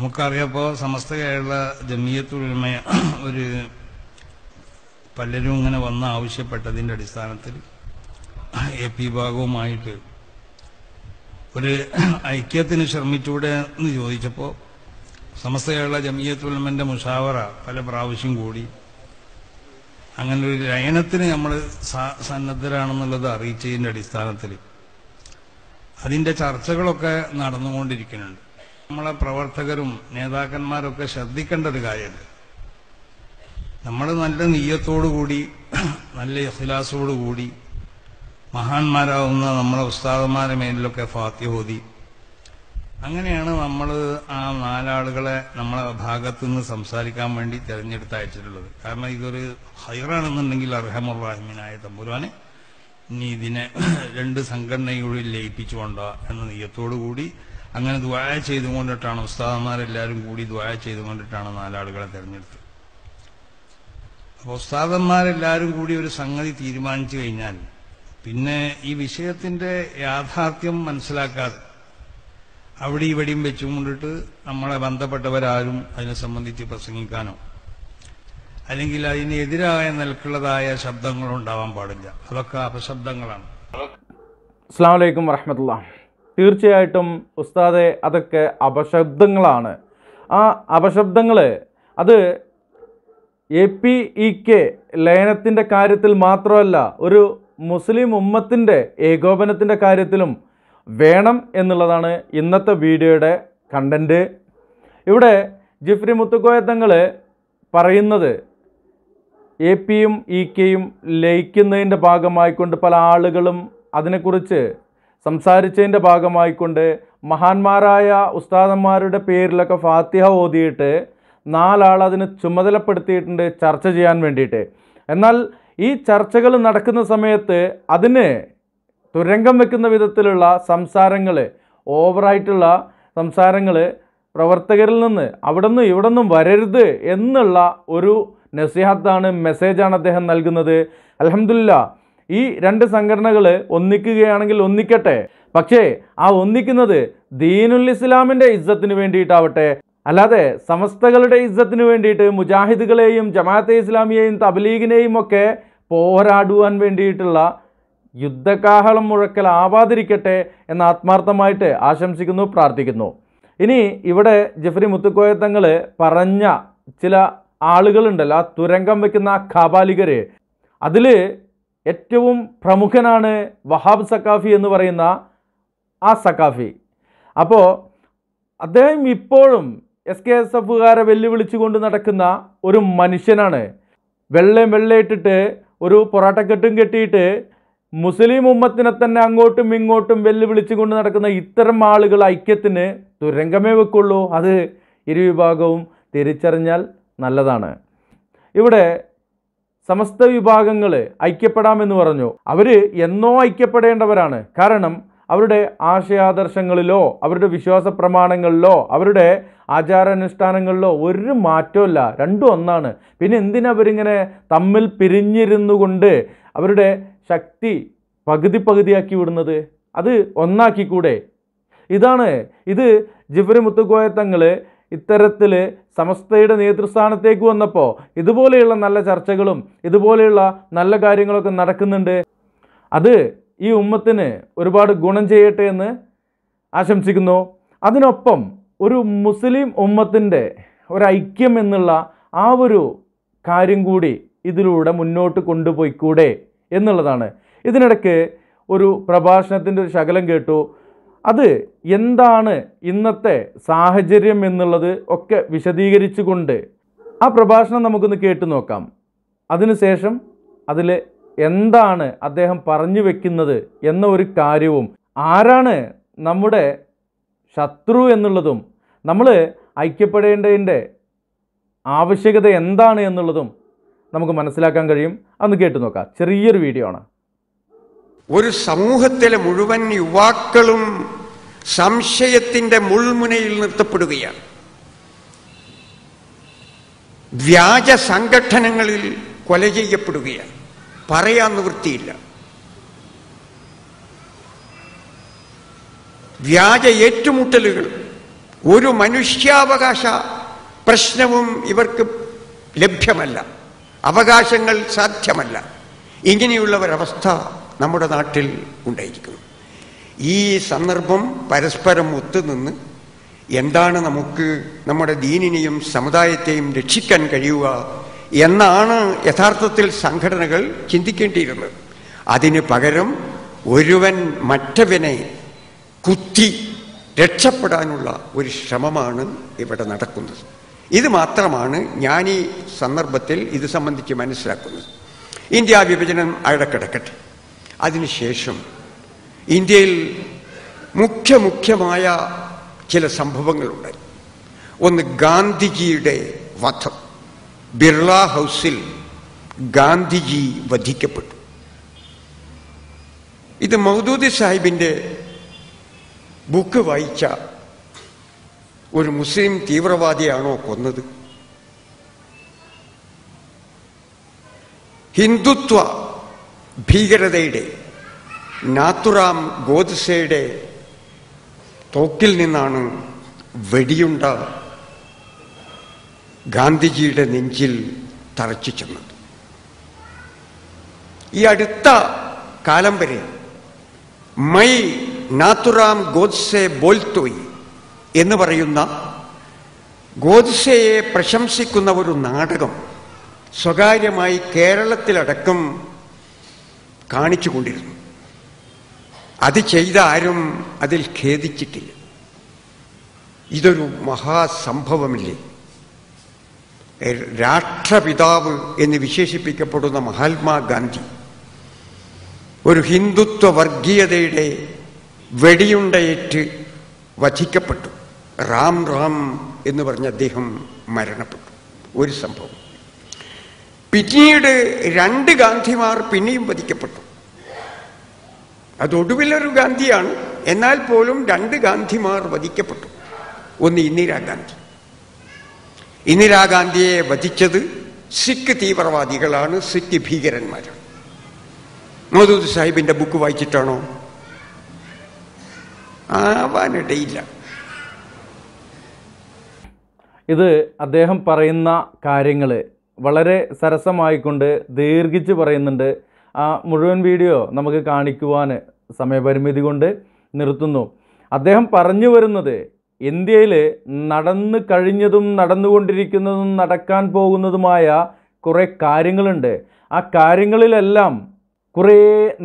നമുക്കറിയപ്പോ സമസ്ത കേരള ജമീയത്തുലമ ഒരു പലരും ഇങ്ങനെ വന്ന് ആവശ്യപ്പെട്ടതിൻ്റെ അടിസ്ഥാനത്തിൽ എ പി ഭാഗവുമായിട്ട് ഒരു ഐക്യത്തിന് ശ്രമിച്ചൂടെ എന്ന് ചോദിച്ചപ്പോൾ സമസ്ത കേരള ജമീയത്തുലമൻ്റെ മുഷാവറ പല പ്രാവശ്യം കൂടി അങ്ങനെ ഒരു ലയനത്തിന് നമ്മൾ സന്നദ്ധരാണെന്നുള്ളത് അറിയിച്ചതിന്റെ അടിസ്ഥാനത്തിൽ അതിൻ്റെ ചർച്ചകളൊക്കെ നടന്നുകൊണ്ടിരിക്കുന്നുണ്ട് നമ്മളെ പ്രവർത്തകരും നേതാക്കന്മാരൊക്കെ ശ്രദ്ധിക്കേണ്ട ഒരു കാര്യം നമ്മൾ നല്ല കൂടി നല്ല ഇഖ്ലാസോടുകൂടി മഹാന്മാരാവുന്ന നമ്മളെ ഉസ്താദന്മാരെ മേലിലൊക്കെ ഫാത്യഹോതി അങ്ങനെയാണ് നമ്മൾ ആ നാലാളുകളെ നമ്മളെ ഭാഗത്തു നിന്ന് സംസാരിക്കാൻ വേണ്ടി തിരഞ്ഞെടുത്ത് അയച്ചിട്ടുള്ളത് കാരണം ഇതൊരു ഹൈറാണെന്നുണ്ടെങ്കിൽ അർഹമുറാഹിമീനായ തമ്പുരാനെ ഇനി ഇതിനെ രണ്ട് സംഘടനയോട് ലയിപ്പിച്ചുകൊണ്ടോ എന്ന നീയത്തോടു കൂടി അങ്ങനെ ദ്വായ ചെയ്തുകൊണ്ടിട്ടാണ് ഉസ്താദന്മാരെല്ലാവരും കൂടി ദ്വായ ചെയ്തുകൊണ്ടിട്ടാണ് നാലാളുകളെ തിരഞ്ഞെടുത്തത് അപ്പോൾ ഉസ്താദന്മാരെല്ലാവരും കൂടി ഒരു സംഗതി തീരുമാനിച്ചു കഴിഞ്ഞാൽ പിന്നെ ഈ വിഷയത്തിന്റെ യാഥാർത്ഥ്യം മനസ്സിലാക്കാതെ അവിടെ ഇവിടെയും വെച്ചുകൊണ്ടിട്ട് നമ്മളെ ബന്ധപ്പെട്ടവരാരും അതിനെ സംബന്ധിച്ച് പ്രസംഗിക്കാനോ അല്ലെങ്കിൽ അതിനെതിരായ നിൽക്കുള്ളതായ ഉണ്ടാവാൻ പാടില്ല അതൊക്കെ അപശബ്ദങ്ങളാണ് അസ്സാം വലൈക്കും വരഹമത്തുള്ള തീർച്ചയായിട്ടും ഉസ്താദെ അതൊക്കെ അപശബ്ദങ്ങളാണ് ആ അപശബ്ദങ്ങൾ അത് എ പി ഇ കെ ലയനത്തിൻ്റെ കാര്യത്തിൽ മാത്രമല്ല ഒരു മുസ്ലിം ഉമ്മത്തിൻ്റെ ഏകോപനത്തിൻ്റെ കാര്യത്തിലും വേണം എന്നുള്ളതാണ് ഇന്നത്തെ വീഡിയോയുടെ കണ്ടൻറ്റ് ഇവിടെ ജിഫ്രി മുത്തുക്കോയ തങ്ങൾ പറയുന്നത് എ പിയും ഇ കെയും ലയിക്കുന്നതിൻ്റെ ഭാഗമായിക്കൊണ്ട് പല ആളുകളും അതിനെക്കുറിച്ച് സംസാരിച്ചതിൻ്റെ ഭാഗമായിക്കൊണ്ട് മഹാന്മാരായ ഉസ്താദന്മാരുടെ പേരിലൊക്കെ ഫാത്തിഹ ഓതിയിട്ട് നാലാൾ അതിന് ചുമതലപ്പെടുത്തിയിട്ടുണ്ട് ചർച്ച ചെയ്യാൻ വേണ്ടിയിട്ട് എന്നാൽ ഈ ചർച്ചകൾ നടക്കുന്ന സമയത്ത് അതിന് തുരങ്കം വെക്കുന്ന വിധത്തിലുള്ള സംസാരങ്ങൾ ഓവറായിട്ടുള്ള സംസാരങ്ങൾ പ്രവർത്തകരിൽ നിന്ന് അവിടെ നിന്ന് ഇവിടെ നിന്നും വരരുത് എന്നുള്ള ഒരു നസിഹത്താണ് മെസ്സേജാണ് അദ്ദേഹം നൽകുന്നത് അലഹമില്ല ഈ രണ്ട് സംഘടനകൾ ഒന്നിക്കുകയാണെങ്കിൽ ഒന്നിക്കട്ടെ പക്ഷേ ആ ഒന്നിക്കുന്നത് ദീനുൽ ഇസ്ലാമിൻ്റെ ഇജ്ജത്തിന് വേണ്ടിയിട്ടാവട്ടെ അല്ലാതെ സമസ്തകളുടെ ഇജ്ജത്തിന് വേണ്ടിയിട്ട് മുജാഹിദുകളെയും ജമാഅത്തെ ഇസ്ലാമിയെയും തബലീഗിനെയും ഒക്കെ പോരാടുവാൻ വേണ്ടിയിട്ടുള്ള യുദ്ധകാഹളം ആവാതിരിക്കട്ടെ എന്ന് ആത്മാർത്ഥമായിട്ട് ആശംസിക്കുന്നു പ്രാർത്ഥിക്കുന്നു ഇനി ഇവിടെ ജഫരി മുത്തുക്കോയത്തങ്ങൾ പറഞ്ഞ ചില ആളുകളുണ്ടല്ലോ ആ തുരങ്കം വെക്കുന്ന ആ കാബാലികർ അതിൽ ഏറ്റവും പ്രമുഖനാണ് വഹാബ് സക്കാഫി എന്ന് പറയുന്ന ആ സക്കാഫി അപ്പോൾ അദ്ദേഹം ഇപ്പോഴും എസ് കെ എസ് എഫുകാരെ വെല്ലുവിളിച്ചുകൊണ്ട് നടക്കുന്ന ഒരു മനുഷ്യനാണ് വെള്ളയും വെള്ളയിട്ടിട്ട് ഒരു പൊറാട്ടക്കെട്ടും കെട്ടിയിട്ട് മുസ്ലിം ഉമ്മത്തിനെ തന്നെ അങ്ങോട്ടും ഇങ്ങോട്ടും വെല്ലുവിളിച്ചുകൊണ്ട് നടക്കുന്ന ഇത്തരം ആളുകൾ ഐക്യത്തിന് തുരങ്കമേ വെക്കുള്ളൂ അത് ഇരു വിഭാഗവും തിരിച്ചറിഞ്ഞാൽ നല്ലതാണ് ഇവിടെ സമസ്ത വിഭാഗങ്ങൾ ഐക്യപ്പെടാമെന്ന് പറഞ്ഞു അവർ എന്നോ ഐക്യപ്പെടേണ്ടവരാണ് കാരണം അവരുടെ ആശയാദർശങ്ങളിലോ അവരുടെ വിശ്വാസ പ്രമാണങ്ങളിലോ അവരുടെ ആചാരാനുഷ്ഠാനങ്ങളിലോ ഒരു മാറ്റമില്ല രണ്ടും ഒന്നാണ് പിന്നെ എന്തിനവരിങ്ങനെ തമ്മിൽ പിരിഞ്ഞിരുന്നു കൊണ്ട് അവരുടെ ശക്തി പകുതി പകുതിയാക്കി വിടുന്നത് അത് ഒന്നാക്കിക്കൂടെ ഇതാണ് ഇത് ജിഫറി മുത്തുക്കോയ തങ്ങൾ ഇത്തരത്തിൽ സമസ്തയുടെ നേതൃസ്ഥാനത്തേക്ക് വന്നപ്പോൾ ഇതുപോലെയുള്ള നല്ല ചർച്ചകളും ഇതുപോലെയുള്ള നല്ല കാര്യങ്ങളൊക്കെ നടക്കുന്നുണ്ട് അത് ഈ ഉമ്മത്തിന് ഒരുപാട് ഗുണം ചെയ്യട്ടെ എന്ന് ആശംസിക്കുന്നു അതിനൊപ്പം ഒരു മുസ്ലിം ഉമ്മത്തിൻ്റെ ഒരൈക്യം എന്നുള്ള ആ ഒരു കാര്യം കൂടി ഇതിലൂടെ മുന്നോട്ട് കൊണ്ടുപോയിക്കൂടെ എന്നുള്ളതാണ് ഇതിനിടയ്ക്ക് ഒരു പ്രഭാഷണത്തിൻ്റെ ഒരു ശകലം കേട്ടു അത് എന്താണ് ഇന്നത്തെ സാഹചര്യം എന്നുള്ളത് ഒക്കെ വിശദീകരിച്ചുകൊണ്ട് ആ പ്രഭാഷണം നമുക്കൊന്ന് കേട്ടു നോക്കാം അതിനുശേഷം അതിൽ എന്താണ് അദ്ദേഹം പറഞ്ഞു വെക്കുന്നത് എന്ന ഒരു കാര്യവും ആരാണ് നമ്മുടെ ശത്രു എന്നുള്ളതും നമ്മൾ ഐക്യപ്പെടേണ്ടതിൻ്റെ ആവശ്യകത എന്താണ് എന്നുള്ളതും നമുക്ക് മനസ്സിലാക്കാൻ കഴിയും അന്ന് കേട്ടു നോക്കാം ചെറിയൊരു വീഡിയോ ആണ് ഒരു സമൂഹത്തിലെ മുഴുവൻ യുവാക്കളും സംശയത്തിൻ്റെ മുൾമുനയിൽ നിർത്തപ്പെടുകയാണ് വ്യാജ സംഘടനകളിൽ കൊല ചെയ്യപ്പെടുകയാണ് പറയാൻ നിവൃത്തിയില്ല വ്യാജ ഏറ്റുമുട്ടലുകൾ ഒരു മനുഷ്യാവകാശ പ്രശ്നവും ഇവർക്ക് ലഭ്യമല്ല അവകാശങ്ങൾ സാധ്യമല്ല ഇങ്ങനെയുള്ളൊരവസ്ഥ നമ്മുടെ നാട്ടിൽ ഉണ്ടായിരിക്കുന്നു ഈ സന്ദർഭം പരസ്പരം ഒത്തുനിന്ന് എന്താണ് നമുക്ക് നമ്മുടെ ദീനിനെയും സമുദായത്തെയും രക്ഷിക്കാൻ കഴിയുക എന്നാണ് യഥാർത്ഥത്തിൽ സംഘടനകൾ ചിന്തിക്കേണ്ടിയിരുന്നത് അതിന് പകരം ഒരുവൻ മറ്റവനെ കുത്തി രക്ഷപ്പെടാനുള്ള ഒരു ശ്രമമാണ് ഇവിടെ നടക്കുന്നത് ഇത് മാത്രമാണ് ഞാൻ ഈ സന്ദർഭത്തിൽ ഇത് സംബന്ധിച്ച് മനസ്സിലാക്കുന്നത് ഇന്ത്യ വിഭജനം അഴക്കിടക്കട്ടെ അതിനുശേഷം ഇന്ത്യയിൽ മുഖ്യ മുഖ്യമായ ചില സംഭവങ്ങളുണ്ട് ഒന്ന് ഗാന്ധിജിയുടെ വധം ബിർള ഹൗസിൽ ഗാന്ധിജി വധിക്കപ്പെട്ടു ഇത് മൗദൂദി സാഹിബിൻ്റെ ബുക്ക് വായിച്ച ഒരു മുസ്ലിം തീവ്രവാദിയാണോ കൊന്നത് ഹിന്ദുത്വ ഭീകരതയുടെ നാത്തുറാം ഗോദ്സയുടെ തോക്കിൽ നിന്നാണ് വെടിയുണ്ട ഗാന്ധിജിയുടെ നെഞ്ചിൽ തറച്ചു ചെന്നത് ഈ അടുത്ത കാലം വരെ മൈ നാത്തുറാം ഗോദ്സെ ബോൽത്തോയി എന്ന് പറയുന്ന ഗോദ്സയെ പ്രശംസിക്കുന്ന ഒരു നാടകം സ്വകാര്യമായി കേരളത്തിലടക്കം കാണിച്ചുകൊണ്ടിരുന്നു അത് ചെയ്ത ആരും അതിൽ ഖേദിച്ചിട്ടില്ല ഇതൊരു മഹാസംഭവമില്ലേ രാഷ്ട്രപിതാവ് എന്ന് വിശേഷിപ്പിക്കപ്പെടുന്ന മഹാത്മാഗാന്ധി ഒരു ഹിന്ദുത്വ വർഗീയതയുടെ വെടിയുണ്ടയേറ്റ് വധിക്കപ്പെട്ടു റാം റാം എന്ന് പറഞ്ഞ അദ്ദേഹം മരണപ്പെട്ടു ഒരു സംഭവം പിന്നീട് രണ്ട് ഗാന്ധിമാർ പിന്നെയും വധിക്കപ്പെട്ടു അതൊടുവിലൊരു ഗാന്ധിയാണ് എന്നാൽ പോലും രണ്ട് ഗാന്ധിമാർ വധിക്കപ്പെട്ടു ഒന്ന് ഇന്ദിരാഗാന്ധി ഇന്ദിരാഗാന്ധിയെ വധിച്ചത് സിഖ് തീവ്രവാദികളാണ് സിഖ് ഭീകരന്മാരാണ് മോദൂദ് സാഹിബിന്റെ ബുക്ക് വായിച്ചിട്ടാണോ ആവാനിടയില്ല ഇത് അദ്ദേഹം പറയുന്ന കാര്യങ്ങള് വളരെ സരസമായിക്കൊണ്ട് ദീർഘിച്ച് പറയുന്നുണ്ട് ആ മുഴുവൻ വീഡിയോ നമുക്ക് കാണിക്കുവാൻ സമയപരിമിതി കൊണ്ട് നിർത്തുന്നു അദ്ദേഹം പറഞ്ഞു വരുന്നത് ഇന്ത്യയിൽ നടന്നു കഴിഞ്ഞതും നടന്നുകൊണ്ടിരിക്കുന്നതും നടക്കാൻ പോകുന്നതുമായ കുറേ കാര്യങ്ങളുണ്ട് ആ കാര്യങ്ങളിലെല്ലാം കുറേ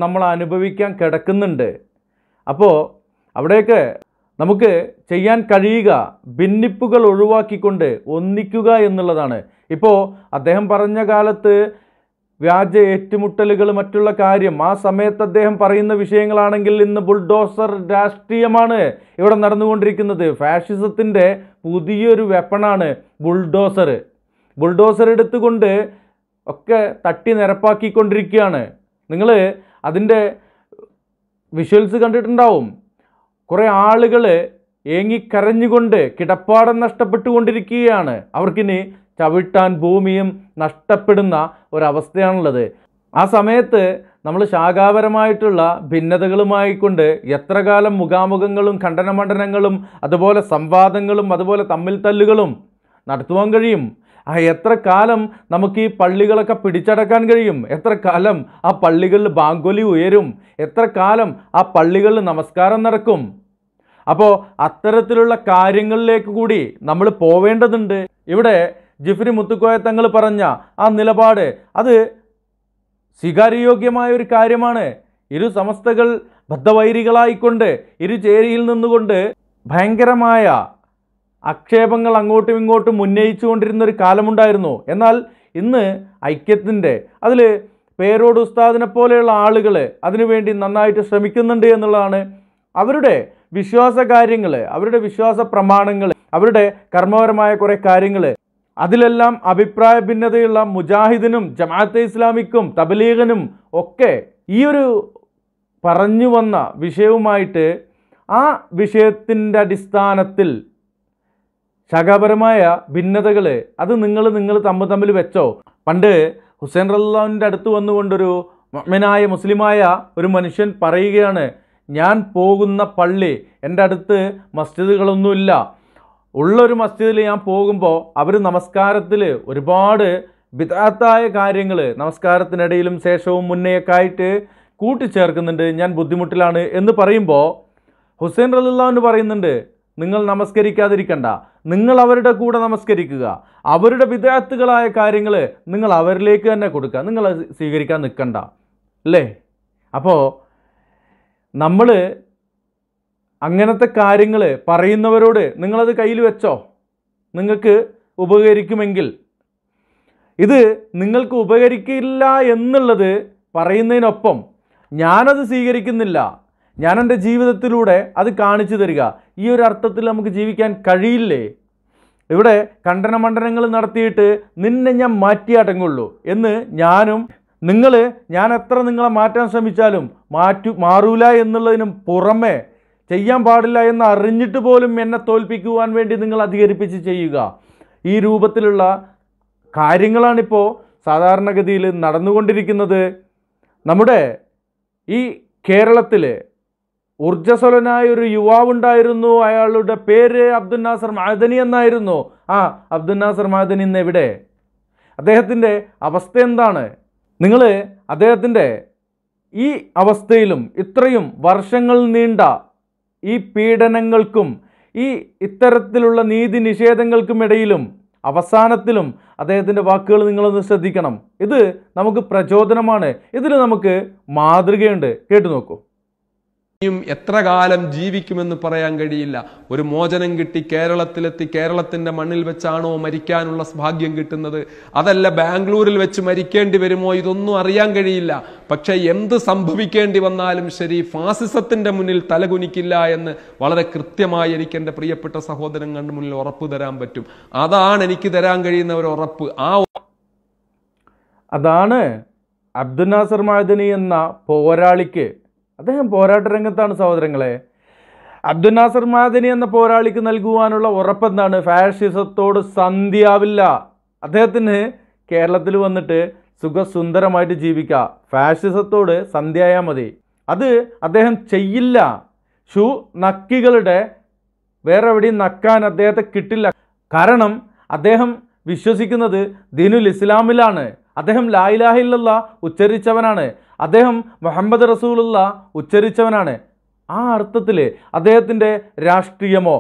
നമ്മൾ അനുഭവിക്കാൻ കിടക്കുന്നുണ്ട് അപ്പോൾ അവിടെയൊക്കെ നമുക്ക് ചെയ്യാൻ കഴിയുക ഭിന്നിപ്പുകൾ ഒഴിവാക്കിക്കൊണ്ട് ഒന്നിക്കുക എന്നുള്ളതാണ് ഇപ്പോൾ അദ്ദേഹം പറഞ്ഞ കാലത്ത് വ്യാജ ഏറ്റുമുട്ടലുകൾ മറ്റുള്ള കാര്യം ആ സമയത്ത് അദ്ദേഹം പറയുന്ന വിഷയങ്ങളാണെങ്കിൽ ഇന്ന് ബുൾഡോസർ രാഷ്ട്രീയമാണ് ഇവിടെ നടന്നുകൊണ്ടിരിക്കുന്നത് ഫാഷിസത്തിൻ്റെ പുതിയൊരു വെപ്പണാണ് ബുൾഡോസർ ബുൾഡോസർ എടുത്തുകൊണ്ട് ഒക്കെ തട്ടി നിരപ്പാക്കിക്കൊണ്ടിരിക്കുകയാണ് നിങ്ങൾ അതിൻ്റെ വിഷ്വൽസ് കണ്ടിട്ടുണ്ടാവും കുറേ ആളുകൾ ഏങ്ങിക്കരഞ്ഞുകൊണ്ട് കിടപ്പാടം നഷ്ടപ്പെട്ടുകൊണ്ടിരിക്കുകയാണ് അവർക്കിനി ചവിട്ടാൻ ഭൂമിയും നഷ്ടപ്പെടുന്ന ഒരവസ്ഥയാണുള്ളത് ആ സമയത്ത് നമ്മൾ ശാഖാപരമായിട്ടുള്ള ഭിന്നതകളുമായി കൊണ്ട് എത്ര കാലം മുഖാമുഖങ്ങളും ഖണ്ഡനമണ്ഡനങ്ങളും അതുപോലെ സംവാദങ്ങളും അതുപോലെ തമ്മിൽ തല്ലുകളും നടത്തുവാൻ കഴിയും ആ എത്ര കാലം നമുക്ക് ഈ പള്ളികളൊക്കെ പിടിച്ചടക്കാൻ കഴിയും എത്ര കാലം ആ പള്ളികളിൽ ബാങ്കൊലി ഉയരും എത്ര കാലം ആ പള്ളികളിൽ നമസ്കാരം നടക്കും അപ്പോൾ അത്തരത്തിലുള്ള കാര്യങ്ങളിലേക്ക് കൂടി നമ്മൾ പോവേണ്ടതുണ്ട് ഇവിടെ ജിഫ്രി മുത്തുക്കോയ തങ്ങൾ പറഞ്ഞ ആ നിലപാട് അത് സ്വീകാര്യയോഗ്യമായ ഒരു കാര്യമാണ് ഇരു സമസ്തകൾ ബദ്ധവൈരികളായിക്കൊണ്ട് ഇരു ചേരിയിൽ നിന്നുകൊണ്ട് ഭയങ്കരമായ ആക്ഷേപങ്ങൾ അങ്ങോട്ടും ഇങ്ങോട്ടും ഉന്നയിച്ചുകൊണ്ടിരുന്ന ഒരു കാലമുണ്ടായിരുന്നു എന്നാൽ ഇന്ന് ഐക്യത്തിൻ്റെ അതിൽ പേരോട് ഉസ്താദിനെ പോലെയുള്ള ആളുകൾ അതിനുവേണ്ടി നന്നായിട്ട് ശ്രമിക്കുന്നുണ്ട് എന്നുള്ളതാണ് അവരുടെ വിശ്വാസ കാര്യങ്ങൾ അവരുടെ വിശ്വാസ പ്രമാണങ്ങൾ അവരുടെ കർമ്മപരമായ കുറേ കാര്യങ്ങൾ അതിലെല്ലാം അഭിപ്രായ ഭിന്നതയുള്ള മുജാഹിദിനും ജമാഅത്തെ ഇസ്ലാമിക്കും തബലീഗനും ഒക്കെ ഈ ഒരു പറഞ്ഞു വന്ന വിഷയവുമായിട്ട് ആ വിഷയത്തിൻ്റെ അടിസ്ഥാനത്തിൽ ശാഖാപരമായ ഭിന്നതകൾ അത് നിങ്ങൾ നിങ്ങൾ തമ്മിൽ തമ്മിൽ വെച്ചോ പണ്ട് ഹുസൈൻ റല്ലാവിൻ്റെ അടുത്ത് വന്നുകൊണ്ടൊരു മൊഹ്മനായ മുസ്ലിമായ ഒരു മനുഷ്യൻ പറയുകയാണ് ഞാൻ പോകുന്ന പള്ളി എൻ്റെ അടുത്ത് മസ്ജിദുകളൊന്നുമില്ല ഉള്ളൊരു മസ്ജിദിൽ ഞാൻ പോകുമ്പോൾ അവർ നമസ്കാരത്തിൽ ഒരുപാട് വിദാത്തായ കാര്യങ്ങൾ നമസ്കാരത്തിനിടയിലും ശേഷവും മുന്നേയൊക്കെ ആയിട്ട് കൂട്ടിച്ചേർക്കുന്നുണ്ട് ഞാൻ ബുദ്ധിമുട്ടിലാണ് എന്ന് പറയുമ്പോൾ ഹുസൈൻ റലുല്ലാവിന് പറയുന്നുണ്ട് നിങ്ങൾ നമസ്കരിക്കാതിരിക്കണ്ട നിങ്ങൾ അവരുടെ കൂടെ നമസ്കരിക്കുക അവരുടെ വിദ്യാർത്ഥികളായ കാര്യങ്ങൾ നിങ്ങൾ അവരിലേക്ക് തന്നെ കൊടുക്കുക നിങ്ങൾ സ്വീകരിക്കാൻ നിൽക്കണ്ട അല്ലേ അപ്പോൾ നമ്മൾ അങ്ങനത്തെ കാര്യങ്ങൾ പറയുന്നവരോട് നിങ്ങളത് കയ്യിൽ വെച്ചോ നിങ്ങൾക്ക് ഉപകരിക്കുമെങ്കിൽ ഇത് നിങ്ങൾക്ക് ഉപകരിക്കില്ല എന്നുള്ളത് പറയുന്നതിനൊപ്പം ഞാനത് സ്വീകരിക്കുന്നില്ല ഞാൻ എൻ്റെ ജീവിതത്തിലൂടെ അത് കാണിച്ചു തരിക ഈ ഒരു അർത്ഥത്തിൽ നമുക്ക് ജീവിക്കാൻ കഴിയില്ലേ ഇവിടെ മണ്ഡലങ്ങൾ നടത്തിയിട്ട് നിന്നെ ഞാൻ മാറ്റിയാട്ടങ്ങുള്ളൂ എന്ന് ഞാനും നിങ്ങൾ ഞാൻ എത്ര നിങ്ങളെ മാറ്റാൻ ശ്രമിച്ചാലും മാറ്റു മാറൂല എന്നുള്ളതിനും പുറമേ ചെയ്യാൻ പാടില്ല എന്ന് അറിഞ്ഞിട്ട് പോലും എന്നെ തോൽപ്പിക്കുവാൻ വേണ്ടി നിങ്ങൾ അധികരിപ്പിച്ച് ചെയ്യുക ഈ രൂപത്തിലുള്ള കാര്യങ്ങളാണിപ്പോൾ സാധാരണഗതിയിൽ നടന്നുകൊണ്ടിരിക്കുന്നത് നമ്മുടെ ഈ കേരളത്തിൽ ഊർജ്ജസ്വലനായ ഒരു യുവാവുണ്ടായിരുന്നു അയാളുടെ പേര് അബ്ദുൽ നാസർ മഅദനി എന്നായിരുന്നു ആ അബ്ദുൽ നാസർ മഅദനി ഇന്ന് എവിടെ അദ്ദേഹത്തിൻ്റെ അവസ്ഥ എന്താണ് നിങ്ങൾ അദ്ദേഹത്തിൻ്റെ ഈ അവസ്ഥയിലും ഇത്രയും വർഷങ്ങൾ നീണ്ട ഈ പീഡനങ്ങൾക്കും ഈ ഇത്തരത്തിലുള്ള നീതി നിഷേധങ്ങൾക്കും ഇടയിലും അവസാനത്തിലും അദ്ദേഹത്തിൻ്റെ വാക്കുകൾ നിങ്ങളൊന്ന് ശ്രദ്ധിക്കണം ഇത് നമുക്ക് പ്രചോദനമാണ് ഇതിൽ നമുക്ക് മാതൃകയുണ്ട് കേട്ടു നോക്കൂ ഇനിയും എത്ര കാലം ജീവിക്കുമെന്ന് പറയാൻ കഴിയില്ല ഒരു മോചനം കിട്ടി കേരളത്തിലെത്തി കേരളത്തിന്റെ മണ്ണിൽ വെച്ചാണോ മരിക്കാനുള്ള ഭാഗ്യം കിട്ടുന്നത് അതല്ല ബാംഗ്ലൂരിൽ വെച്ച് മരിക്കേണ്ടി വരുമോ ഇതൊന്നും അറിയാൻ കഴിയില്ല പക്ഷേ എന്ത് സംഭവിക്കേണ്ടി വന്നാലും ശരി ഫാസിസത്തിന്റെ മുന്നിൽ തലകുനിക്കില്ല എന്ന് വളരെ കൃത്യമായി എനിക്ക് എൻ്റെ പ്രിയപ്പെട്ട സഹോദരങ്ങളുടെ മുന്നിൽ ഉറപ്പ് തരാൻ പറ്റും അതാണ് എനിക്ക് തരാൻ കഴിയുന്ന ഒരു ഉറപ്പ് ആ അതാണ് അബ്ദുൽ നാസർ മാദിനി എന്ന പോരാളിക്ക് അദ്ദേഹം പോരാട്ട രംഗത്താണ് സഹോദരങ്ങളെ അബ്ദുൽ നാസർ മാദനി എന്ന പോരാളിക്ക് നൽകുവാനുള്ള ഉറപ്പെന്താണ് ഫാഷിസത്തോട് സന്ധ്യാവില്ല അദ്ദേഹത്തിന് കേരളത്തിൽ വന്നിട്ട് സുഖസുന്ദരമായിട്ട് ജീവിക്കുക ഫാഷിസത്തോട് സന്ധ്യയാൽ മതി അത് അദ്ദേഹം ചെയ്യില്ല ഷൂ നക്കികളുടെ വേറെ എവിടെയും നക്കാൻ അദ്ദേഹത്തെ കിട്ടില്ല കാരണം അദ്ദേഹം വിശ്വസിക്കുന്നത് ദിനുൽ ഇസ്ലാമിലാണ് അദ്ദേഹം ലായിലാഹില്ല ഉച്ചരിച്ചവനാണ് അദ്ദേഹം മുഹമ്മദ് റസൂലുള്ള ഉച്ചരിച്ചവനാണ് ആ അർത്ഥത്തിൽ അദ്ദേഹത്തിൻ്റെ രാഷ്ട്രീയമോ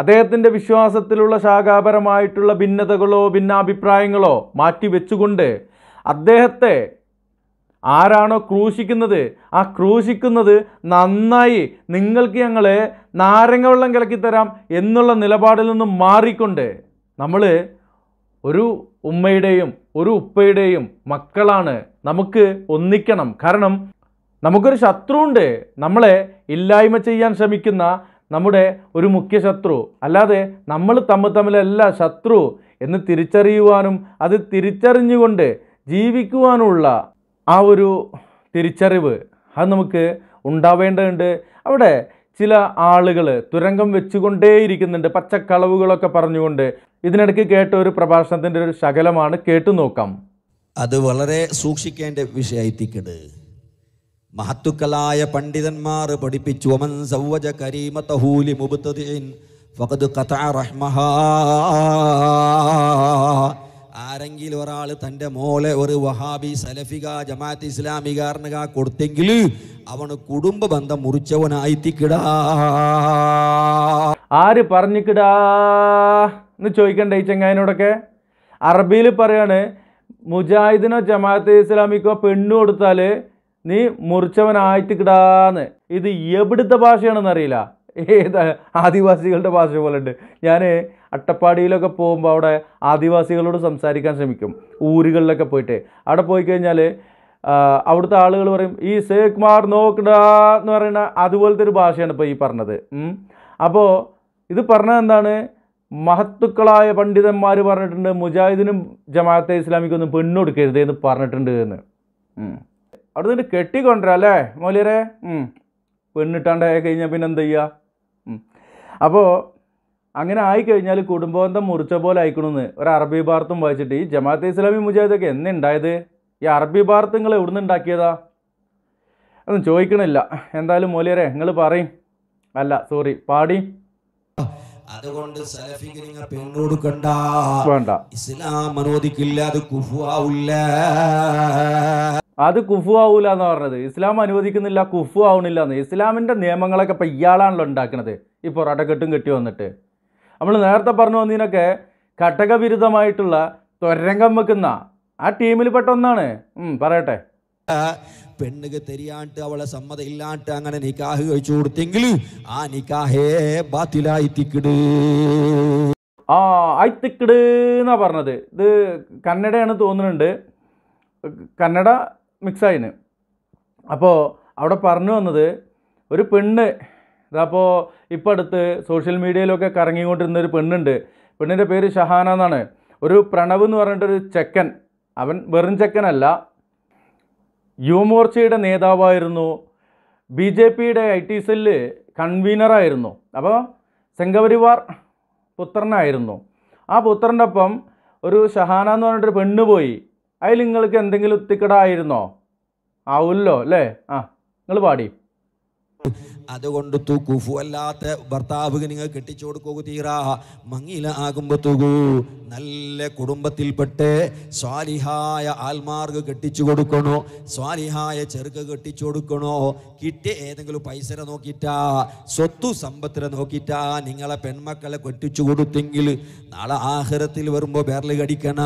അദ്ദേഹത്തിൻ്റെ വിശ്വാസത്തിലുള്ള ശാഖാപരമായിട്ടുള്ള ഭിന്നതകളോ ഭിന്നാഭിപ്രായങ്ങളോ മാറ്റി വെച്ചുകൊണ്ട് അദ്ദേഹത്തെ ആരാണോ ക്രൂശിക്കുന്നത് ആ ക്രൂശിക്കുന്നത് നന്നായി നിങ്ങൾക്ക് ഞങ്ങൾ നാരങ്ങ വെള്ളം കലക്കിത്തരാം എന്നുള്ള നിലപാടിൽ നിന്നും മാറിക്കൊണ്ട് നമ്മൾ ഒരു ഉമ്മയുടെയും ഒരു ഉപ്പയുടെയും മക്കളാണ് നമുക്ക് ഒന്നിക്കണം കാരണം നമുക്കൊരു ശത്രുവുണ്ട് നമ്മളെ ഇല്ലായ്മ ചെയ്യാൻ ശ്രമിക്കുന്ന നമ്മുടെ ഒരു മുഖ്യ ശത്രു അല്ലാതെ നമ്മൾ തമ്മിൽ തമ്മിലല്ല ശത്രു എന്ന് തിരിച്ചറിയുവാനും അത് തിരിച്ചറിഞ്ഞുകൊണ്ട് ജീവിക്കുവാനുള്ള ആ ഒരു തിരിച്ചറിവ് അത് നമുക്ക് ഉണ്ടാവേണ്ടതുണ്ട് അവിടെ ചില ആളുകൾ തുരങ്കം വെച്ചുകൊണ്ടേയിരിക്കുന്നുണ്ട് പച്ചക്കളവുകളൊക്കെ പറഞ്ഞുകൊണ്ട് ഇതിനിടയ്ക്ക് കേട്ട ഒരു പ്രഭാഷണത്തിൻ്റെ ഒരു ശകലമാണ് കേട്ടു നോക്കാം അത് വളരെ സൂക്ഷിക്കേണ്ട വിഷയത്തിക്കട് മഹത്തുക്കളായ പണ്ഡിതന്മാർ പഠിപ്പിച്ചു അമൻ സൗവജ കരീമത്തഹൂലി മുബുത്തതീൻ ഫഖദ് കഥ റഹ്മഹ ആരെങ്കിലും ഒരാൾ തൻ്റെ മോളെ ഒരു വഹാബി സലഫിക ജമാഅത്ത് ഇസ്ലാമികാരനുക കൊടുത്തെങ്കിൽ അവന് കുടുംബ ബന്ധം മുറിച്ചവനായിത്തിക്കിടാ ആര് പറഞ്ഞിക്കിടാ എന്ന് ചോദിക്കണ്ടേ ഈ ചെങ്ങായനോടൊക്കെ അറബിയിൽ പറയാണ് മുജാഹിദിനോ ജമാഅത്ത് ഇസ്ലാമിക്കോ പെണ്ണു കൊടുത്താൽ നീ മുറിച്ചവനായിട്ടിക്കിടാന്ന് ഇത് എവിടുത്തെ ഭാഷയാണെന്നറിയില്ല ഏത് ആദിവാസികളുടെ ഭാഷ പോലെ ഉണ്ട് ഞാൻ അട്ടപ്പാടിയിലൊക്കെ പോകുമ്പോൾ അവിടെ ആദിവാസികളോട് സംസാരിക്കാൻ ശ്രമിക്കും ഊരുകളിലൊക്കെ പോയിട്ട് അവിടെ പോയി കഴിഞ്ഞാൽ അവിടുത്തെ ആളുകൾ പറയും ഈ സേക്മാർ നോക്കട എന്ന് പറയുന്ന അതുപോലത്തെ ഒരു ഭാഷയാണ് ഇപ്പോൾ ഈ പറഞ്ഞത് അപ്പോൾ ഇത് പറഞ്ഞത് എന്താണ് മഹത്തുക്കളായ പണ്ഡിതന്മാർ പറഞ്ഞിട്ടുണ്ട് മുജാഹിദിനും ജമാഅത്തെ ഇസ്ലാമിക്കൊന്നും പെണ്ണൊടുക്കരുത് എന്ന് പറഞ്ഞിട്ടുണ്ട് എന്ന് അവിടെ നിന്ന് കെട്ടിക്കൊണ്ടല്ലേ മൗലിയരെ പെണ്ണിട്ടാണ്ടായി കഴിഞ്ഞാൽ പിന്നെ എന്ത് ചെയ്യുക അപ്പോൾ അങ്ങനെ ആയിക്കഴിഞ്ഞാൽ കുടുംബബന്ധം മുറിച്ച പോലെ ആയിക്കണമെന്ന് ഒരു അറബി ഭാർത്തും വായിച്ചിട്ട് ഈ ജമാഅത്ത് ഇസ്ലാമി മുജാഹിദൊക്കെ എന്നുണ്ടായത് ഈ അറബി ഭാർത്ത് നിങ്ങൾ നിന്ന് ഉണ്ടാക്കിയതാ ഒന്നും ചോദിക്കണില്ല എന്തായാലും മോലിയരെ നിങ്ങൾ പറയും അല്ല സോറി പാടി അതുകൊണ്ട് സലഫിക്ക് നിങ്ങൾ പെണ്ണുകൊടുക്കണ്ട വേണ്ട ഇസ്ലാം അനുവദിക്കില്ല അത് കുഫുവാവില്ല അത് കുഫു ആവൂല എന്ന് പറഞ്ഞത് ഇസ്ലാം അനുവദിക്കുന്നില്ല കുഫു ആവണില്ല എന്ന് ഇസ്ലാമിൻ്റെ നിയമങ്ങളൊക്കെ ഇപ്പോൾ ഇയാളാണല്ലോ ഉണ്ടാക്കുന്നത് ഈ കെട്ടും കെട്ടി വന്നിട്ട് നമ്മൾ നേരത്തെ പറഞ്ഞു വന്നതിനൊക്കെ ഘടകവിരുദ്ധമായിട്ടുള്ള തൊരങ്കം വെക്കുന്ന ആ ടീമിൽപ്പെട്ട ഒന്നാണ് പറയട്ടെ പെണ്ണുക തെരിയാണ്ട് അവളെ സമ്മതമില്ലാണ്ട് അങ്ങനെ നിക്കാഹ് കഴിച്ചു കൊടുത്തെങ്കിൽ ആ നിക്കാഹേ ബാത്തിലായി തിക്കിട് ആ ആയിത്തിക്കിട് എന്നാ പറഞ്ഞത് ഇത് കന്നഡയാണ് തോന്നുന്നുണ്ട് കന്നഡ മിക്സായിന് അപ്പോൾ അവിടെ പറഞ്ഞു വന്നത് ഒരു പെണ്ണ് ഇതപ്പോൾ ഇപ്പോൾ അടുത്ത് സോഷ്യൽ മീഡിയയിലൊക്കെ കറങ്ങിക്കൊണ്ടിരുന്ന ഒരു പെണ്ണുണ്ട് പെണ്ണിൻ്റെ പേര് ഷഹാന എന്നാണ് ഒരു പ്രണവ് എന്ന് പറഞ്ഞിട്ടൊരു ചെക്കൻ അവൻ വെറും ചെക്കനല്ല യുവമോർച്ചയുടെ നേതാവായിരുന്നു ബി ജെ പിയുടെ ഐ ടി സെല്ല് കൺവീനറായിരുന്നു അപ്പോൾ സംഘപരിവാർ പുത്രനായിരുന്നു ആ പുത്രൻ്റെ ഒപ്പം ഒരു ഷഹാന എന്ന് പറഞ്ഞിട്ടൊരു പെണ്ണ് പോയി അതിൽ നിങ്ങൾക്ക് എന്തെങ്കിലും ഉത്തിക്കടായിരുന്നോ ആവുമല്ലോ അല്ലേ ആ നിങ്ങൾ പാടി അതുകൊണ്ട് തൂക്കൂഫു അല്ലാത്ത ഭർത്താവ് നിങ്ങൾ കെട്ടിച്ചു കൊടുക്കുക തീറാ മങ്ങില ആകുമ്പോൾ തൂകൂ നല്ല കുടുംബത്തിൽപ്പെട്ട് സ്വാലിഹായ ആൽമാർക്ക് കെട്ടിച്ചു കൊടുക്കണോ സ്വാലിഹായ ചെറുക്ക് കെട്ടിച്ചു കൊടുക്കണോ കിട്ടിയ ഏതെങ്കിലും പൈസ നോക്കിയിട്ടാ സ്വത്തു സമ്പത്തിനെ നോക്കിയിട്ടാ നിങ്ങളെ പെൺമക്കളെ കെട്ടിച്ചു കൊടുത്തെങ്കിൽ നാളെ ആഹാരത്തിൽ വരുമ്പോൾ ബേർല് കടിക്കണ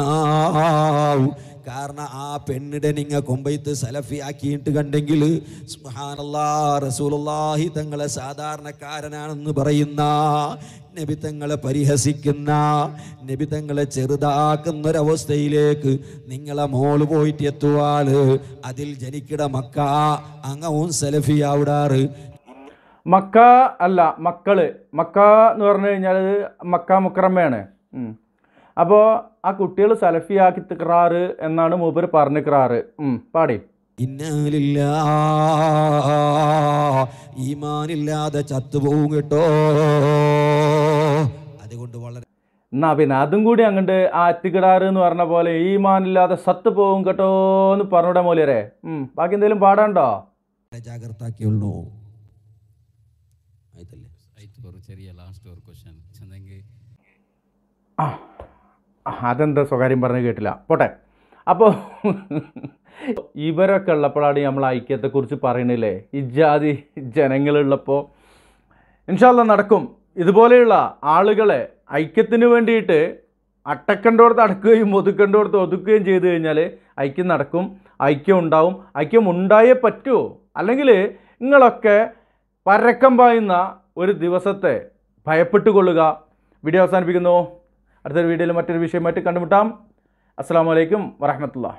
കാരണം ആ പെണ്ണിടെ നിങ്ങ കൊമ്പയത്ത് സലഫിയാക്കിയിട്ട് കണ്ടെങ്കിൽ റസൂലുള്ളാഹി തങ്ങളെ സാധാരണക്കാരനാണെന്ന് പറയുന്ന നബിത്തങ്ങളെ പരിഹസിക്കുന്ന നബിത്തങ്ങളെ ഒരവസ്ഥയിലേക്ക് നിങ്ങളെ മോള് പോയിട്ട് എത്തുവാല് അതിൽ ജനിക്കിട മക്ക അങ്ങവും ആവിടാറ് മക്ക അല്ല മക്കള് മക്ക എന്ന് പറഞ്ഞു കഴിഞ്ഞാൽ മക്ക മുക്കറമ്മയാണ് അപ്പോൾ ആ കുട്ടികൾ ആക്കി തിക്രാറ് എന്നാണ് മൂപ്പർ പറഞ്ഞു ഉം പാടി ഇന്നാലില്ലാതെ ചത്തുപോകും കേട്ടോ അതുകൊണ്ട് വളരെ എന്നാ പിന്നെ അതും കൂടി അങ്ങോട്ട് ആ എത്തിക്കിടാറ് എന്ന് പറഞ്ഞ പോലെ മാനില്ലാതെ സത്ത് പോകും കേട്ടോ എന്ന് പറഞ്ഞൂടെ മൂലരെ ബാക്കി എന്തെങ്കിലും പാടാണ്ടോ ജാഗ്രതാക്കിയുള്ളൂ ചെറിയ ലാസ്റ്റ് ക്വസ്റ്റ്യൻ ആ അതെന്താ സ്വകാര്യം പറഞ്ഞ് കേട്ടില്ല പോട്ടെ അപ്പോൾ ഇവരൊക്കെ ഉള്ളപ്പോഴാണ് നമ്മൾ ഐക്യത്തെക്കുറിച്ച് പറയണില്ലേ ജാതി ജനങ്ങളുള്ളപ്പോൾ ഇൻഷാല്ല നടക്കും ഇതുപോലെയുള്ള ആളുകളെ ഐക്യത്തിന് വേണ്ടിയിട്ട് അട്ടക്കണ്ടോടത്ത് അടക്കുകയും ഒതുക്കണ്ടോടത്ത് ഒതുക്കുകയും ചെയ്തു കഴിഞ്ഞാൽ ഐക്യം നടക്കും ഐക്യം ഉണ്ടാവും ഐക്യം ഉണ്ടായേ പറ്റൂ അല്ലെങ്കിൽ നിങ്ങളൊക്കെ പരക്കം പായുന്ന ഒരു ദിവസത്തെ ഭയപ്പെട്ടുകൊള്ളുക വീഡിയോ അവസാനിപ്പിക്കുന്നു അടുത്തൊരു വീഡിയോയിൽ മറ്റൊരു വിഷയമായിട്ട് കണ്ടുമുട്ടാം അസ്സാം വലൈക്കും വറഹമത്തുള്ള